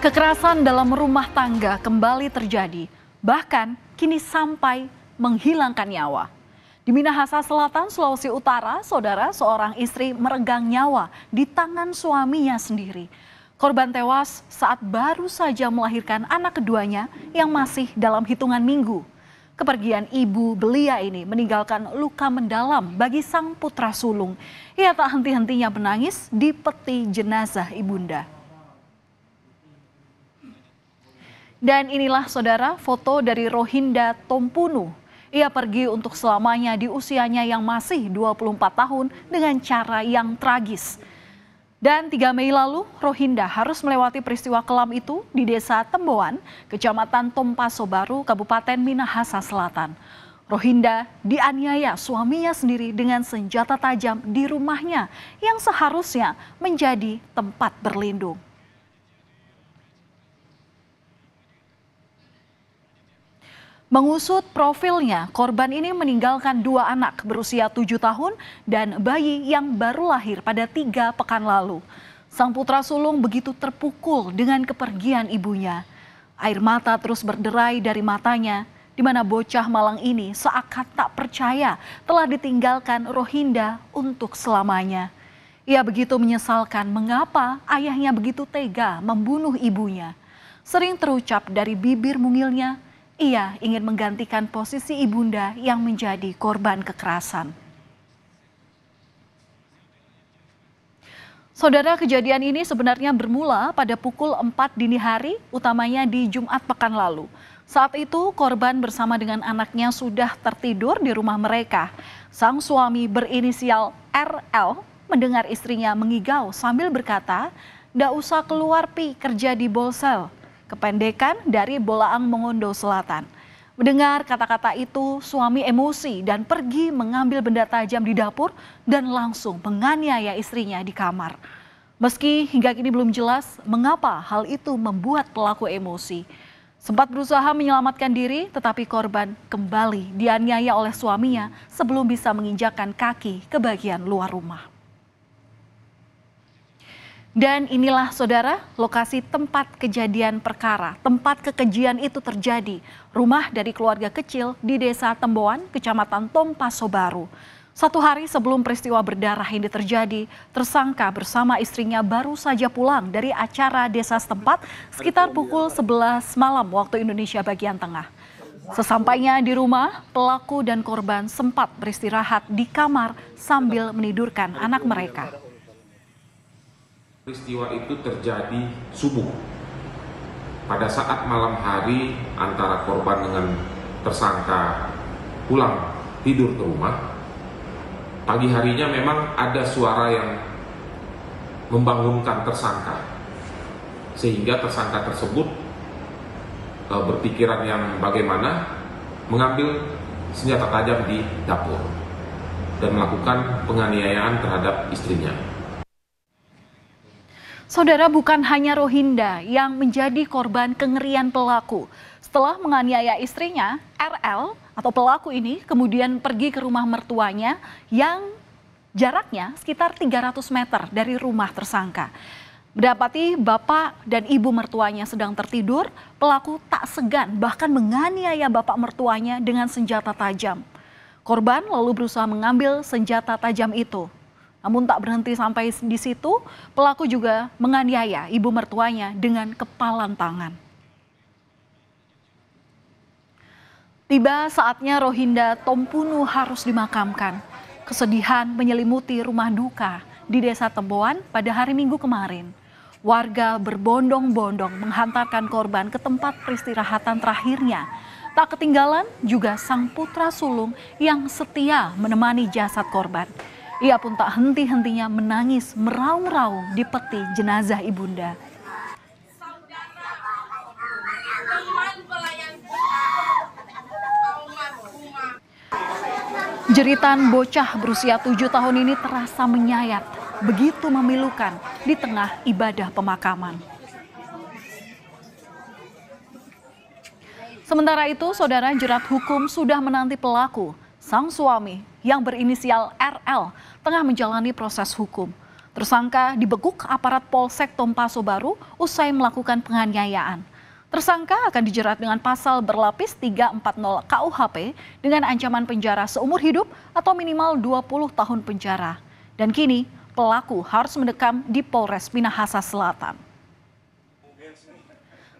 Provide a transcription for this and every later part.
Kekerasan dalam rumah tangga kembali terjadi, bahkan kini sampai menghilangkan nyawa. Di Minahasa Selatan, Sulawesi Utara, saudara seorang istri meregang nyawa di tangan suaminya sendiri. Korban tewas saat baru saja melahirkan anak keduanya yang masih dalam hitungan minggu. Kepergian ibu belia ini meninggalkan luka mendalam bagi sang putra sulung. Ia tak henti-hentinya menangis di peti jenazah ibunda. Dan inilah saudara foto dari Rohinda Tompunu. Ia pergi untuk selamanya di usianya yang masih 24 tahun dengan cara yang tragis. Dan 3 Mei lalu, Rohinda harus melewati peristiwa kelam itu di Desa Temboan, Kecamatan Tompaso Baru, Kabupaten Minahasa Selatan. Rohinda dianiaya suaminya sendiri dengan senjata tajam di rumahnya yang seharusnya menjadi tempat berlindung. Mengusut profilnya, korban ini meninggalkan dua anak berusia tujuh tahun dan bayi yang baru lahir pada tiga pekan lalu. Sang putra sulung begitu terpukul dengan kepergian ibunya. Air mata terus berderai dari matanya, di mana bocah malang ini seakan tak percaya telah ditinggalkan Rohinda untuk selamanya. Ia begitu menyesalkan mengapa ayahnya begitu tega membunuh ibunya. Sering terucap dari bibir mungilnya, ia ingin menggantikan posisi ibunda yang menjadi korban kekerasan. Saudara, kejadian ini sebenarnya bermula pada pukul 4 dini hari, utamanya di Jumat pekan lalu. Saat itu korban bersama dengan anaknya sudah tertidur di rumah mereka. Sang suami berinisial RL mendengar istrinya mengigau sambil berkata, "Ndak usah keluar pi kerja di Bolsel." kependekan dari Bolaang Mongondo Selatan. Mendengar kata-kata itu, suami emosi dan pergi mengambil benda tajam di dapur dan langsung menganiaya istrinya di kamar. Meski hingga kini belum jelas mengapa hal itu membuat pelaku emosi. Sempat berusaha menyelamatkan diri, tetapi korban kembali dianiaya oleh suaminya sebelum bisa menginjakan kaki ke bagian luar rumah. Dan inilah saudara lokasi tempat kejadian perkara, tempat kekejian itu terjadi. Rumah dari keluarga kecil di desa Temboan, kecamatan Tompaso Baru. Satu hari sebelum peristiwa berdarah ini terjadi, tersangka bersama istrinya baru saja pulang dari acara desa setempat sekitar pukul 11 malam waktu Indonesia bagian tengah. Sesampainya di rumah, pelaku dan korban sempat beristirahat di kamar sambil menidurkan anak mereka. Peristiwa itu terjadi subuh pada saat malam hari antara korban dengan tersangka pulang tidur ke rumah. Pagi harinya memang ada suara yang membangunkan tersangka sehingga tersangka tersebut e, berpikiran yang bagaimana mengambil senjata tajam di dapur dan melakukan penganiayaan terhadap istrinya. Saudara bukan hanya Rohinda yang menjadi korban kengerian pelaku. Setelah menganiaya istrinya, RL atau pelaku ini kemudian pergi ke rumah mertuanya yang jaraknya sekitar 300 meter dari rumah tersangka. Mendapati bapak dan ibu mertuanya sedang tertidur, pelaku tak segan bahkan menganiaya bapak mertuanya dengan senjata tajam. Korban lalu berusaha mengambil senjata tajam itu namun tak berhenti sampai di situ, pelaku juga menganiaya ibu mertuanya dengan kepalan tangan. Tiba saatnya Rohinda Tompunu harus dimakamkan. Kesedihan menyelimuti rumah duka di desa Temboan pada hari Minggu kemarin. Warga berbondong-bondong menghantarkan korban ke tempat peristirahatan terakhirnya. Tak ketinggalan juga sang putra sulung yang setia menemani jasad korban. Ia pun tak henti-hentinya menangis meraung-raung di peti jenazah ibunda. Jeritan bocah berusia tujuh tahun ini terasa menyayat, begitu memilukan di tengah ibadah pemakaman. Sementara itu, saudara jerat hukum sudah menanti pelaku sang suami yang berinisial RL tengah menjalani proses hukum. Tersangka dibekuk aparat Polsek Tompaso Baru usai melakukan penganiayaan. Tersangka akan dijerat dengan pasal berlapis 340 KUHP dengan ancaman penjara seumur hidup atau minimal 20 tahun penjara. Dan kini pelaku harus mendekam di Polres Minahasa Selatan.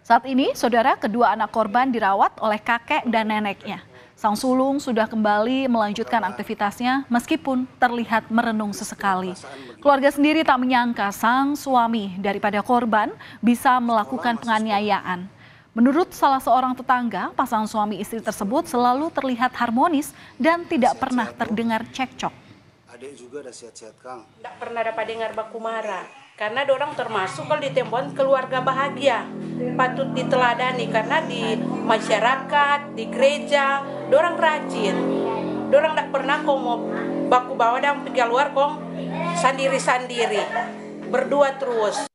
Saat ini, saudara kedua anak korban dirawat oleh kakek dan neneknya. Sang sulung sudah kembali melanjutkan aktivitasnya meskipun terlihat merenung sesekali. Keluarga sendiri tak menyangka sang suami daripada korban bisa melakukan penganiayaan. Menurut salah seorang tetangga, pasangan suami istri tersebut selalu terlihat harmonis dan tidak pernah terdengar cekcok. Adik juga ada sehat-sehat, Kang. Tidak pernah dapat dengar baku marah. Karena orang termasuk kalau di keluarga bahagia. Patut diteladani karena di masyarakat, di gereja, dorang rajin dorang tak pernah kong mau baku bawa dan pergi keluar kong sendiri-sendiri berdua terus